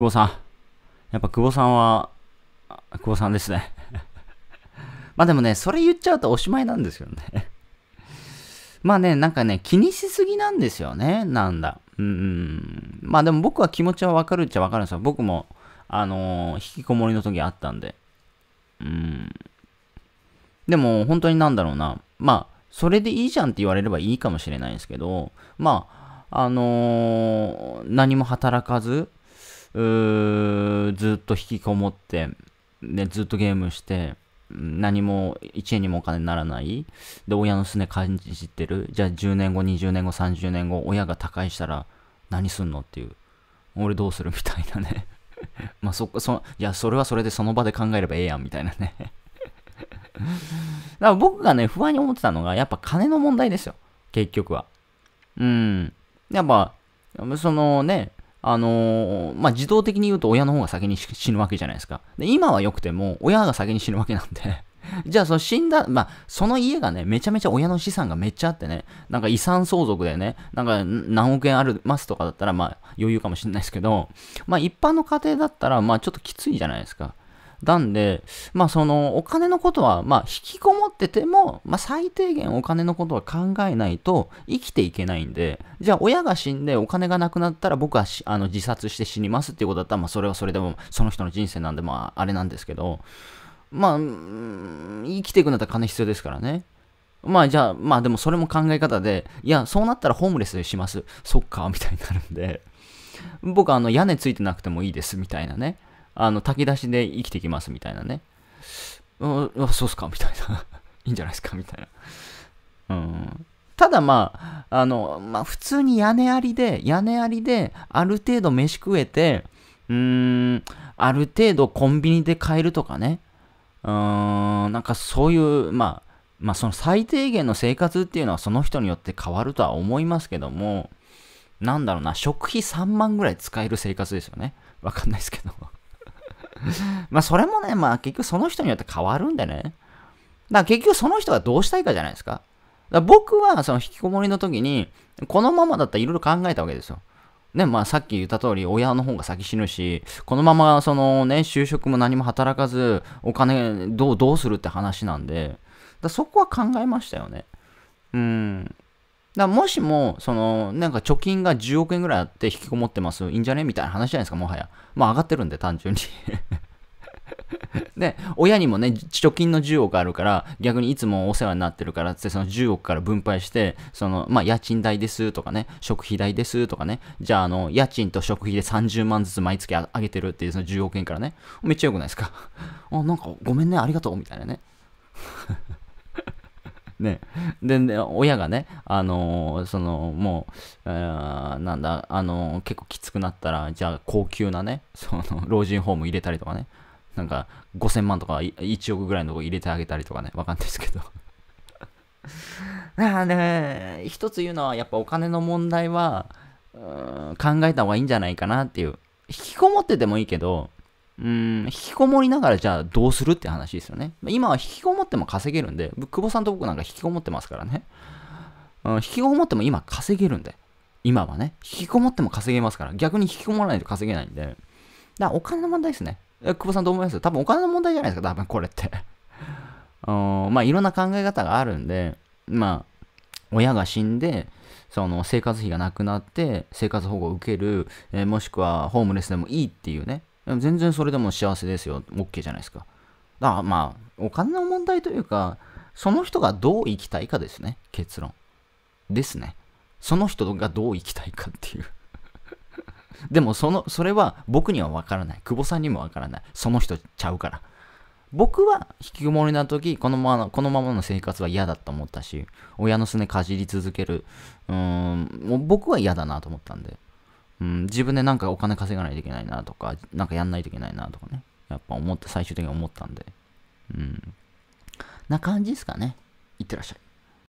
久保さん。やっぱ久保さんは、久保さんですね。まあでもね、それ言っちゃうとおしまいなんですよね まあね、なんかね、気にしすぎなんですよね、なんだ。うん。まあでも僕は気持ちはわかるっちゃわかるんですよ。僕も、あのー、引きこもりの時あったんで。うん。でも、本当になんだろうな。まあ、それでいいじゃんって言われればいいかもしれないんですけど、まあ、あのー、何も働かず、ずっと引きこもって、ね、ずっとゲームして、何も、1円にもお金にならない。で、親のすね感じてる。じゃあ10年後、20年後、30年後、親が他界したら何すんのっていう。俺どうするみたいなね まあそっか、そ、いや、それはそれでその場で考えればええやん、みたいなね だから僕がね、不安に思ってたのが、やっぱ金の問題ですよ。結局は。うん。やっぱ、そのね、あのー、まあ、自動的に言うと親の方が先に死ぬわけじゃないですか。で、今は良くても、親が先に死ぬわけなんで じゃあ、その死んだ、まあ、その家がね、めちゃめちゃ親の資産がめっちゃあってね、なんか遺産相続でね、なんか何億円ありますとかだったら、まあ、余裕かもしれないですけど、まあ、一般の家庭だったら、まあ、ちょっときついじゃないですか。なんで、まあそのお金のことは、まあ引きこもってても、まあ最低限お金のことは考えないと生きていけないんで、じゃあ親が死んでお金がなくなったら僕はあの自殺して死にますっていうことだったら、まあそれはそれでもその人の人生なんで、まああれなんですけど、まあ、生きていくんだったら金必要ですからね。まあじゃあ、まあでもそれも考え方で、いや、そうなったらホームレスでします。そっか、みたいになるんで。僕あの屋根ついてなくてもいいですみたいなねあの、炊き出しで生きてきますみたいなね。あ、そうっすか みたいな。いいんじゃないですかみたいな。うん。ただまあ、あの、まあ普通に屋根ありで、屋根ありで、ある程度飯食えて、うーん、ある程度コンビニで買えるとかね。うーん、なんかそういう、まあ、まあその最低限の生活っていうのはその人によって変わるとは思いますけども、なんだろうな、食費3万ぐらい使える生活ですよね。わかんないですけど。まあそれもね、まあ結局その人によって変わるんでね。だから結局その人がどうしたいかじゃないですか。だ僕はその引きこもりの時に、このままだったらいろいろ考えたわけですよ。ね、まあさっき言った通り親の方が先死ぬし、このままそのね、就職も何も働かず、お金どう、どうするって話なんで、だそこは考えましたよね。うん。だもしも、その、なんか貯金が10億円ぐらいあって引きこもってます、いいんじゃねみたいな話じゃないですか、もはや。まあ上がってるんで、単純にで、親にもね、貯金の10億あるから、逆にいつもお世話になってるからって、その10億から分配して、その、まあ、家賃代ですとかね、食費代ですとかね、じゃあ、あの、家賃と食費で30万ずつ毎月あげてるっていう、その10億円からね、めっちゃ良くないですか。あ、なんか、ごめんね、ありがとう、みたいなね。ね、で、ね、親がね、あのー、その、もう、えー、なんだ、あのー、結構きつくなったら、じゃあ、高級なね、その、老人ホーム入れたりとかね、なんか5000万とか1億ぐらいのとこ入れてあげたりとかね、わかんないですけど なあね、一つ言うのはやっぱお金の問題は、考えた方がいいんじゃないかなっていう。引きこもっててもいいけど、うん、引きこもりながらじゃあどうするって話ですよね。今は引きこもっても稼げるんで、久保さんと僕なんか引きこもってますからね。うん、引きこもっても今稼げるんで。今はね。引きこもっても稼げますから。逆に引きこもらないと稼げないんで。だからお金の問題ですね。え久保さんどう思います多分お金の問題じゃないですか、多分これって うん。まあいろんな考え方があるんで、まあ、親が死んで、その生活費がなくなって、生活保護を受ける、えー、もしくはホームレスでもいいっていうね。全然それでも幸せですよ。OK じゃないですか。だからまあ、お金の問題というか、その人がどう生きたいかですね。結論。ですね。その人がどう生きたいかっていうでもその、それは僕にはわからない。久保さんにもわからない。その人ちゃうから。僕は引きこもりな時このままこのままの生活は嫌だと思ったし親のすねかじり続けるうーんもう僕は嫌だなと思ったんで、うん、自分でなんかお金稼がないといけないなとかなんかやんないといけないなとかねやっぱ思って最終的に思ったんでうんな感じですかねいってらっしゃい